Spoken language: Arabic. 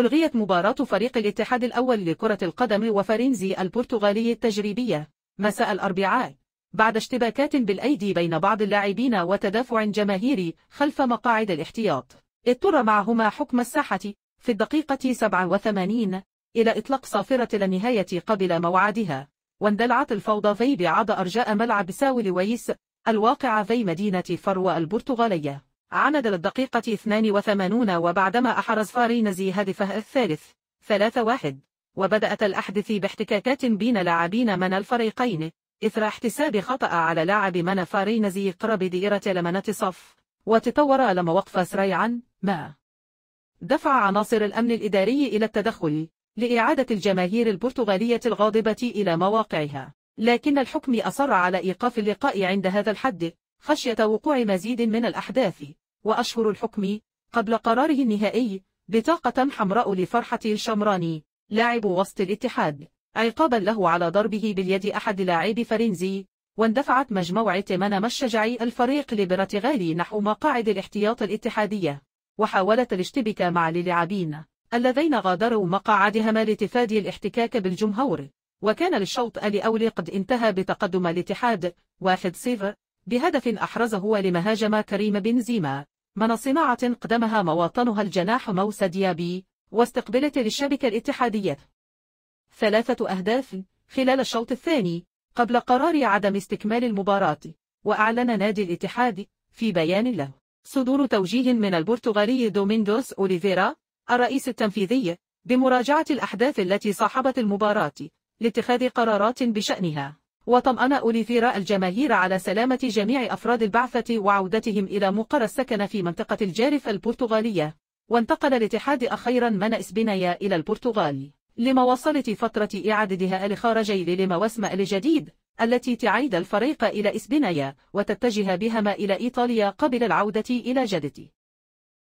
ألغيت مباراة فريق الاتحاد الأول لكرة القدم وفرنزي البرتغالي التجريبية مساء الأربعاء بعد اشتباكات بالأيدي بين بعض اللاعبين وتدافع جماهيري خلف مقاعد الاحتياط اضطر معهما حكم الساحة في الدقيقة 87 إلى إطلاق صافرة لنهاية قبل موعدها واندلعت الفوضى في بعض أرجاء ملعب ساو لويس الواقع في مدينة فرو البرتغالية عند للدقيقة 82 وبعدما أحرز فارينزي هدفه الثالث 3-1 وبدأت الأحدث باحتكاكات بين لاعبين من الفريقين إثر احتساب خطأ على لاعب من فارينزي قرب دائرة لمنة صف وتطور لما وقف سريعا ما دفع عناصر الأمن الإداري إلى التدخل لإعادة الجماهير البرتغالية الغاضبة إلى مواقعها لكن الحكم أصر على إيقاف اللقاء عند هذا الحد خشية وقوع مزيد من الأحداث وأشهر الحكم قبل قراره النهائي بطاقة حمراء لفرحة الشمراني لاعب وسط الاتحاد عقابا له على ضربه باليد أحد لاعبي فرنزي واندفعت مجموعة من مشجعي الفريق لبرتغالي نحو مقاعد الاحتياط الاتحادية وحاولت الاشتباك مع للاعبين الذين غادروا مقاعدهما لتفادي الاحتكاك بالجمهور وكان الشوط الأول قد انتهى بتقدم الاتحاد 1-0 بهدف أحرزه لمهاجم كريم بنزيما من صناعة قدمها مواطنها الجناح موسى ديابي واستقبلت للشبكة الاتحادية ثلاثة أهداف خلال الشوط الثاني قبل قرار عدم استكمال المباراة وأعلن نادي الاتحاد في بيان له صدور توجيه من البرتغالي دوميندوس أوليفيرا الرئيس التنفيذي بمراجعة الأحداث التي صاحبت المباراة لاتخاذ قرارات بشأنها وطمأن أوليفيرا الجماهير على سلامة جميع أفراد البعثة وعودتهم إلى مقر السكن في منطقة الجارف البرتغالية وانتقل الاتحاد أخيرا من إسبينيا إلى البرتغال لمواصلة فترة إعادتها الخارجي للمواسم الجديد التي تعيد الفريق إلى إسبينيا وتتجه بهما إلى إيطاليا قبل العودة إلى جدتي